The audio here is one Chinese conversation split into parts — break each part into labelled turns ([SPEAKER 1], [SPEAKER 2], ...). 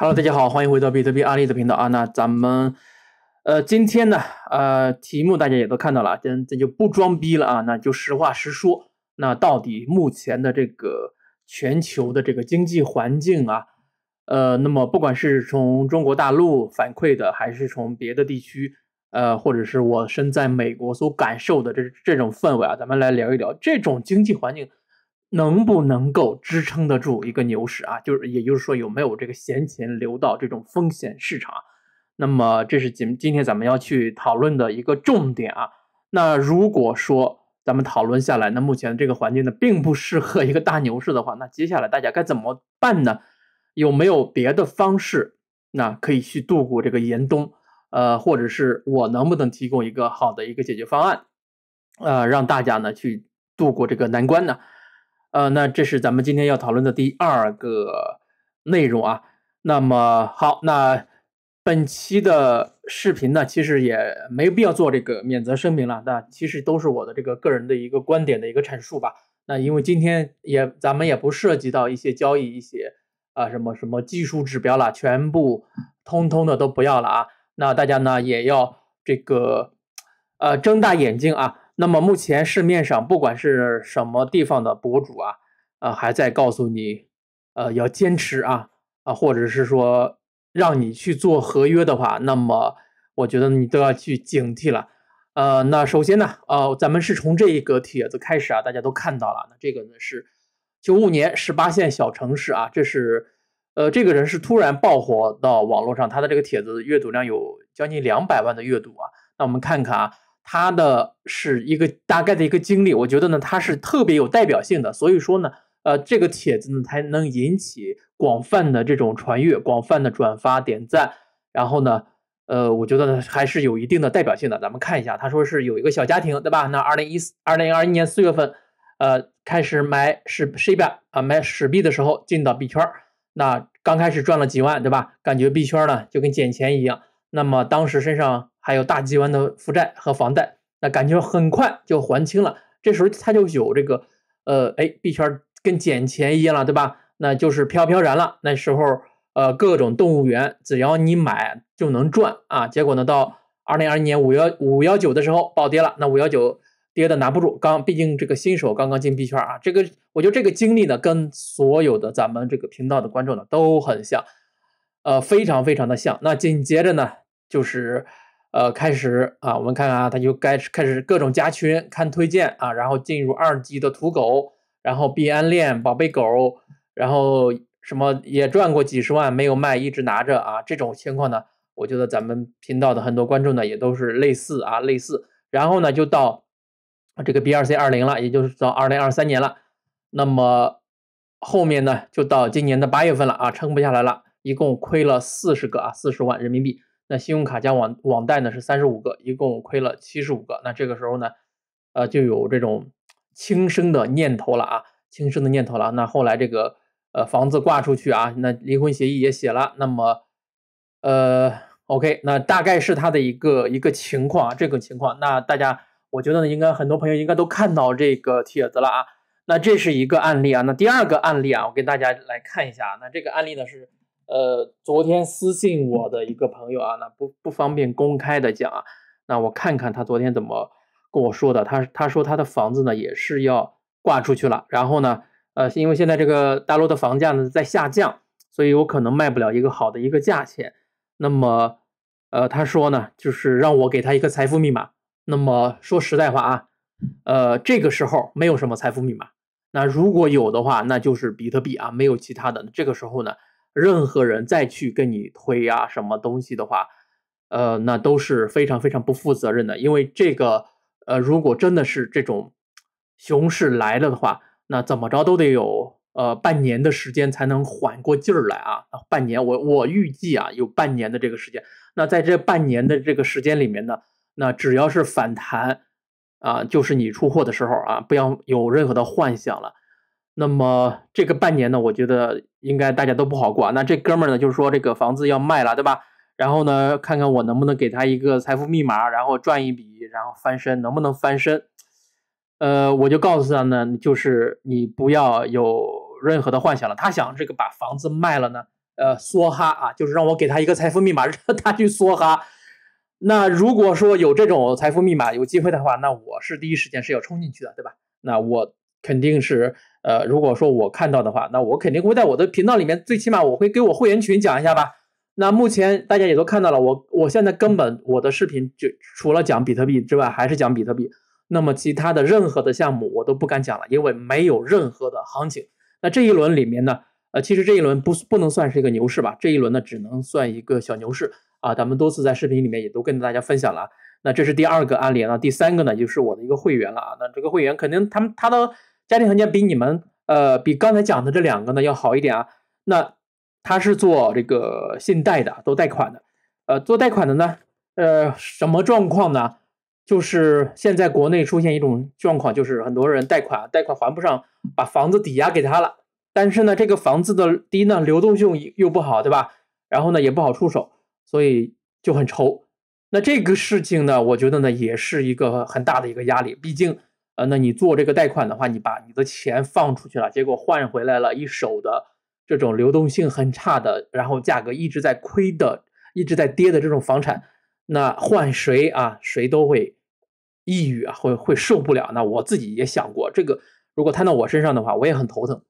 [SPEAKER 1] Hello，大家好，欢迎回到比特币阿例的频道啊。那咱们呃，今天呢，呃，题目大家也都看到了，这这就不装逼了啊，那就实话实说。那到底目前的这个全球的这个经济环境啊，呃，那么不管是从中国大陆反馈的，还是从别的地区，呃，或者是我身在美国所感受的这这种氛围啊，咱们来聊一聊这种经济环境。能不能够支撑得住一个牛市啊？就是也就是说，有没有这个闲钱流到这种风险市场？那么，这是今今天咱们要去讨论的一个重点啊。那如果说咱们讨论下来，那目前这个环境呢，并不适合一个大牛市的话，那接下来大家该怎么办呢？有没有别的方式，那可以去度过这个严冬？呃，或者是我能不能提供一个好的一个解决方案，呃，让大家呢去度过这个难关呢？呃，那这是咱们今天要讨论的第二个内容啊。那么好，那本期的视频呢，其实也没必要做这个免责声明了。那其实都是我的这个个人的一个观点的一个阐述吧。那因为今天也咱们也不涉及到一些交易，一些啊什么什么技术指标了，全部通通的都不要了啊。那大家呢也要这个呃睁大眼睛啊。那么目前市面上不管是什么地方的博主啊，啊还在告诉你，呃要坚持啊啊，或者是说让你去做合约的话，那么我觉得你都要去警惕了。呃，那首先呢，呃，咱们是从这一个帖子开始啊，大家都看到了。那这个呢是九五年十八线小城市啊，这是呃这个人是突然爆火到网络上，他的这个帖子阅读量有将近两百万的阅读啊。那我们看看啊。他的是一个大概的一个经历，我觉得呢，他是特别有代表性的，所以说呢，呃，这个帖子呢才能引起广泛的这种传阅、广泛的转发、点赞。然后呢，呃，我觉得呢还是有一定的代表性的。咱们看一下，他说是有一个小家庭，对吧？那二零一四、二零二一年四月份，呃，开始买史史币啊，买史币的时候进到币圈，那刚开始赚了几万，对吧？感觉币圈呢就跟捡钱一样。那么当时身上。还有大几万的负债和房贷，那感觉很快就还清了。这时候他就有这个，呃，哎，币圈跟捡钱一样了，对吧？那就是飘飘然了。那时候，呃，各种动物园，只要你买就能赚啊。结果呢，到二零二一年五幺五幺九的时候暴跌了。那五幺九跌的拿不住，刚毕竟这个新手刚刚进币圈啊。这个，我觉得这个经历呢，跟所有的咱们这个频道的观众呢都很像，呃，非常非常的像。那紧接着呢，就是。呃，开始啊，我们看看啊，他就开始开始各种加群看推荐啊，然后进入二级的土狗，然后币安链宝贝狗，然后什么也赚过几十万没有卖，一直拿着啊，这种情况呢，我觉得咱们频道的很多观众呢也都是类似啊类似，然后呢就到这个 B 二 C 二零了，也就是到二零二三年了，那么后面呢就到今年的八月份了啊，撑不下来了，一共亏了四十个啊四十万人民币。那信用卡加网网贷呢是三十五个，一共亏了七十五个。那这个时候呢，呃，就有这种轻生的念头了啊，轻生的念头了。那后来这个呃房子挂出去啊，那离婚协议也写了。那么，呃，OK，那大概是他的一个一个情况啊，这个情况。那大家，我觉得呢，应该很多朋友应该都看到这个帖子了啊。那这是一个案例啊。那第二个案例啊，我给大家来看一下。那这个案例呢是。呃，昨天私信我的一个朋友啊，那不不方便公开的讲啊，那我看看他昨天怎么跟我说的。他他说他的房子呢也是要挂出去了，然后呢，呃，因为现在这个大陆的房价呢在下降，所以我可能卖不了一个好的一个价钱。那么，呃，他说呢，就是让我给他一个财富密码。那么说实在话啊，呃，这个时候没有什么财富密码。那如果有的话，那就是比特币啊，没有其他的。这个时候呢。任何人再去跟你推啊什么东西的话，呃，那都是非常非常不负责任的，因为这个，呃，如果真的是这种熊市来了的话，那怎么着都得有呃半年的时间才能缓过劲儿来啊，半年，我我预计啊有半年的这个时间，那在这半年的这个时间里面呢，那只要是反弹啊，就是你出货的时候啊，不要有任何的幻想了。那么这个半年呢，我觉得应该大家都不好过啊。那这哥们儿呢，就是说这个房子要卖了，对吧？然后呢，看看我能不能给他一个财富密码，然后赚一笔，然后翻身，能不能翻身？呃，我就告诉他呢，就是你不要有任何的幻想了。他想这个把房子卖了呢，呃，梭哈啊，就是让我给他一个财富密码，让他去梭哈。那如果说有这种财富密码，有机会的话，那我是第一时间是要冲进去的，对吧？那我肯定是。呃，如果说我看到的话，那我肯定会在我的频道里面，最起码我会给我会员群讲一下吧。那目前大家也都看到了，我我现在根本我的视频就除了讲比特币之外，还是讲比特币。那么其他的任何的项目我都不敢讲了，因为没有任何的行情。那这一轮里面呢，呃，其实这一轮不不能算是一个牛市吧，这一轮呢只能算一个小牛市啊。咱们多次在视频里面也都跟大家分享了那这是第二个案例，那第三个呢就是我的一个会员了啊。那这个会员肯定他们他的。家庭条件比你们，呃，比刚才讲的这两个呢要好一点啊。那他是做这个信贷的，做贷款的。呃，做贷款的呢，呃，什么状况呢？就是现在国内出现一种状况，就是很多人贷款，贷款还不上，把房子抵押给他了。但是呢，这个房子的第一呢，流动性又不好，对吧？然后呢，也不好出手，所以就很愁。那这个事情呢，我觉得呢，也是一个很大的一个压力，毕竟。呃，那你做这个贷款的话，你把你的钱放出去了，结果换回来了一手的这种流动性很差的，然后价格一直在亏的、一直在跌的这种房产，那换谁啊，谁都会抑郁啊，会会受不了。那我自己也想过，这个如果摊到我身上的话，我也很头疼。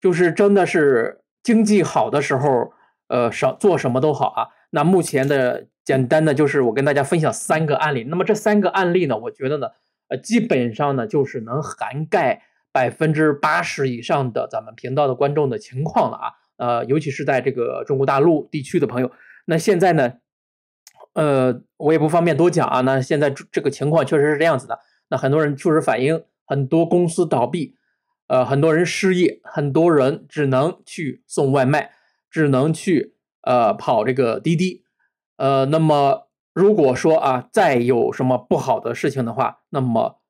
[SPEAKER 1] 就是真的是经济好的时候，呃，少做什么都好啊。那目前的简单的就是我跟大家分享三个案例。那么这三个案例呢，我觉得呢。呃，基本上呢，就是能涵盖百分之八十以上的咱们频道的观众的情况了啊。呃，尤其是在这个中国大陆地区的朋友，那现在呢，呃，我也不方便多讲啊。那现在这个情况确实是这样子的。那很多人确实反映，很多公司倒闭，呃，很多人失业，很多人只能去送外卖，只能去呃跑这个滴滴，呃，那么。如果说啊，再有什么不好的事情的话，那么，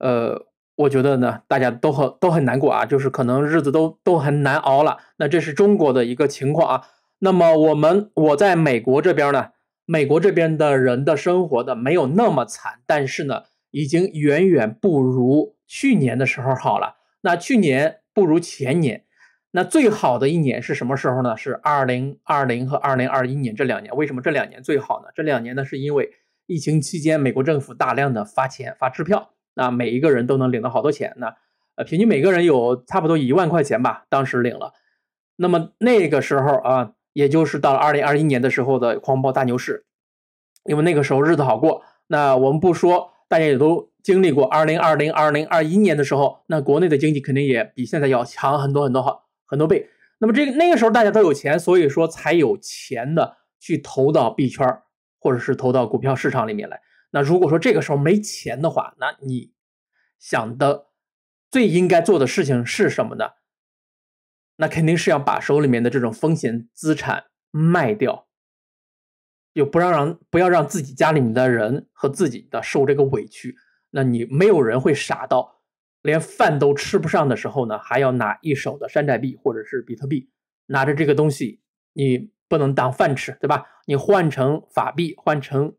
[SPEAKER 1] 呃，我觉得呢，大家都很都很难过啊，就是可能日子都都很难熬了。那这是中国的一个情况啊。那么我们我在美国这边呢，美国这边的人的生活的没有那么惨，但是呢，已经远远不如去年的时候好了。那去年不如前年。那最好的一年是什么时候呢？是二零二零和二零二一年这两年。为什么这两年最好呢？这两年呢，是因为疫情期间美国政府大量的发钱、发支票，那每一个人都能领到好多钱呢，呃，平均每个人有差不多一万块钱吧，当时领了。那么那个时候啊，也就是到了二零二一年的时候的狂暴大牛市，因为那个时候日子好过。那我们不说，大家也都经历过二零二零、二零二一年的时候，那国内的经济肯定也比现在要强很多很多哈。很多倍，那么这个那个时候大家都有钱，所以说才有钱的去投到币圈或者是投到股票市场里面来。那如果说这个时候没钱的话，那你想的最应该做的事情是什么呢？那肯定是要把手里面的这种风险资产卖掉，又不让让不要让自己家里面的人和自己的受这个委屈。那你没有人会傻到。连饭都吃不上的时候呢，还要拿一手的山寨币或者是比特币，拿着这个东西你不能当饭吃，对吧？你换成法币，换成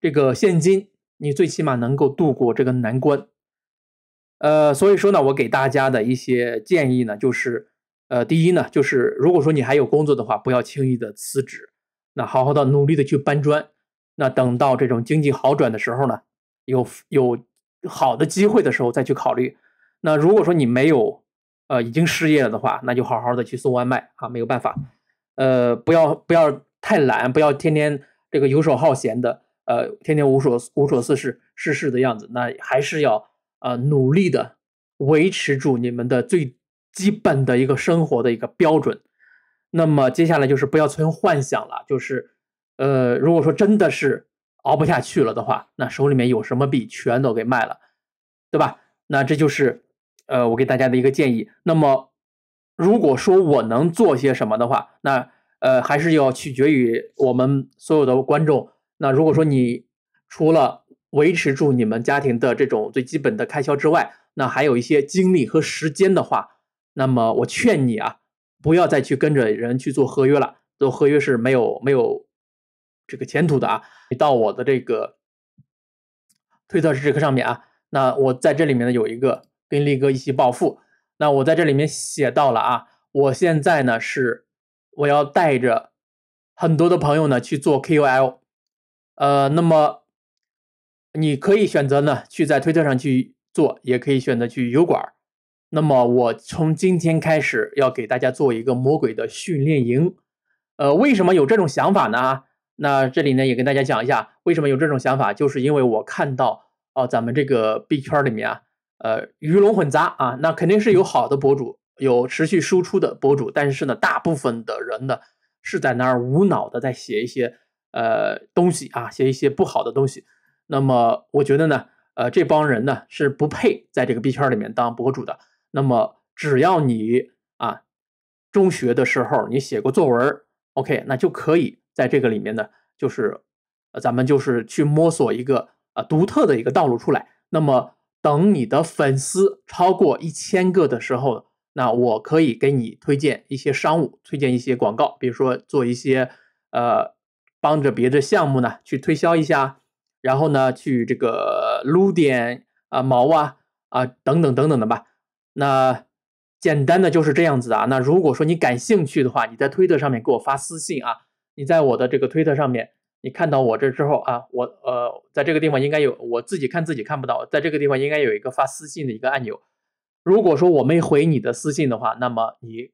[SPEAKER 1] 这个现金，你最起码能够度过这个难关。呃，所以说呢，我给大家的一些建议呢，就是呃，第一呢，就是如果说你还有工作的话，不要轻易的辞职，那好好的努力的去搬砖，那等到这种经济好转的时候呢，有有。好的机会的时候再去考虑。那如果说你没有，呃，已经失业了的话，那就好好的去送外卖啊，没有办法。呃，不要不要太懒，不要天天这个游手好闲的，呃，天天无所无所事事事事的样子。那还是要呃努力的维持住你们的最基本的一个生活的一个标准。那么接下来就是不要存幻想了，就是呃，如果说真的是。熬不下去了的话，那手里面有什么币全都给卖了，对吧？那这就是呃我给大家的一个建议。那么如果说我能做些什么的话，那呃还是要取决于我们所有的观众。那如果说你除了维持住你们家庭的这种最基本的开销之外，那还有一些精力和时间的话，那么我劝你啊，不要再去跟着人去做合约了，做合约是没有没有。这个前途的啊，你到我的这个推特市值课上面啊，那我在这里面呢有一个跟力哥一起暴富，那我在这里面写到了啊，我现在呢是我要带着很多的朋友呢去做 KOL，呃，那么你可以选择呢去在推特上去做，也可以选择去油管那么我从今天开始要给大家做一个魔鬼的训练营，呃，为什么有这种想法呢？那这里呢也跟大家讲一下，为什么有这种想法，就是因为我看到哦，咱们这个 B 圈里面啊，呃，鱼龙混杂啊，那肯定是有好的博主，有持续输出的博主，但是呢，大部分的人呢是在那儿无脑的在写一些呃东西啊，写一些不好的东西。那么我觉得呢，呃，这帮人呢是不配在这个 B 圈里面当博主的。那么只要你啊中学的时候你写过作文，OK，那就可以。在这个里面呢，就是，呃，咱们就是去摸索一个呃独特的一个道路出来。那么，等你的粉丝超过一千个的时候，那我可以给你推荐一些商务，推荐一些广告，比如说做一些，呃，帮着别的项目呢去推销一下，然后呢去这个撸点啊毛啊啊等等等等的吧。那简单的就是这样子啊。那如果说你感兴趣的话，你在推特上面给我发私信啊。你在我的这个推特上面，你看到我这之后啊，我呃，在这个地方应该有我自己看自己看不到，在这个地方应该有一个发私信的一个按钮。如果说我没回你的私信的话，那么你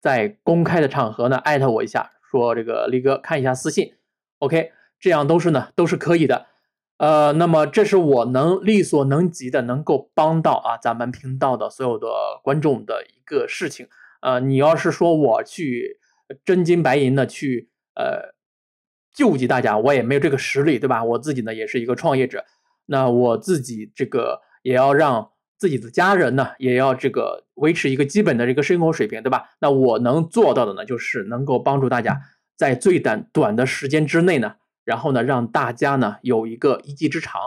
[SPEAKER 1] 在公开的场合呢艾特我一下，说这个力哥看一下私信，OK，这样都是呢都是可以的。呃，那么这是我能力所能及的，能够帮到啊咱们频道的所有的观众的一个事情。呃，你要是说我去真金白银的去。呃，救济大家，我也没有这个实力，对吧？我自己呢，也是一个创业者，那我自己这个也要让自己的家人呢，也要这个维持一个基本的这个生活水平，对吧？那我能做到的呢，就是能够帮助大家在最短短的时间之内呢，然后呢，让大家呢有一个一技之长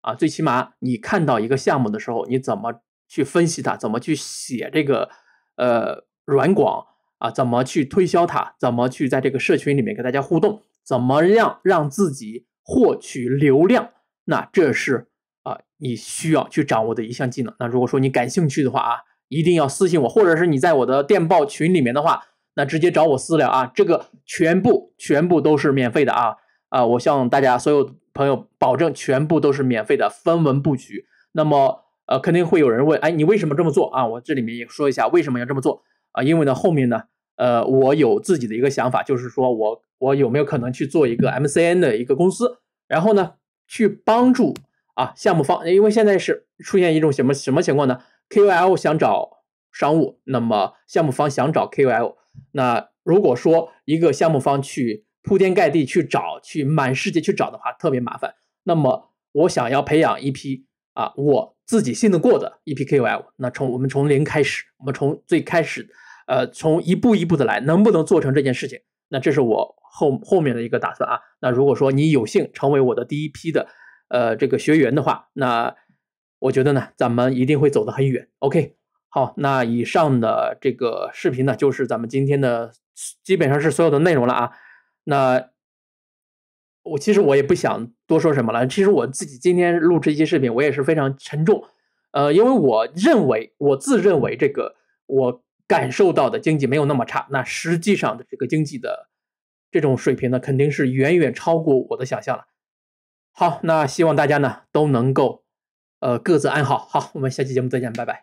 [SPEAKER 1] 啊，最起码你看到一个项目的时候，你怎么去分析它，怎么去写这个呃软广。啊，怎么去推销它？怎么去在这个社群里面跟大家互动？怎么样让自己获取流量？那这是啊，你需要去掌握的一项技能。那如果说你感兴趣的话啊，一定要私信我，或者是你在我的电报群里面的话，那直接找我私聊啊。这个全部全部都是免费的啊啊！我向大家所有朋友保证，全部都是免费的，分文不取。那么呃，肯定会有人问，哎，你为什么这么做啊？我这里面也说一下为什么要这么做。啊，因为呢，后面呢，呃，我有自己的一个想法，就是说我我有没有可能去做一个 MCN 的一个公司，然后呢，去帮助啊项目方，因为现在是出现一种什么什么情况呢？KOL 想找商务，那么项目方想找 KOL，那如果说一个项目方去铺天盖地去找，去满世界去找的话，特别麻烦。那么我想要培养一批。啊，我自己信得过的 EPKOL，那从我们从零开始，我们从最开始，呃，从一步一步的来，能不能做成这件事情？那这是我后后面的一个打算啊。那如果说你有幸成为我的第一批的，呃，这个学员的话，那我觉得呢，咱们一定会走得很远。OK，好，那以上的这个视频呢，就是咱们今天的基本上是所有的内容了啊。那我其实我也不想多说什么了。其实我自己今天录制一期视频，我也是非常沉重。呃，因为我认为，我自认为这个我感受到的经济没有那么差。那实际上的这个经济的这种水平呢，肯定是远远超过我的想象了。好，那希望大家呢都能够呃各自安好。好，我们下期节目再见，拜拜。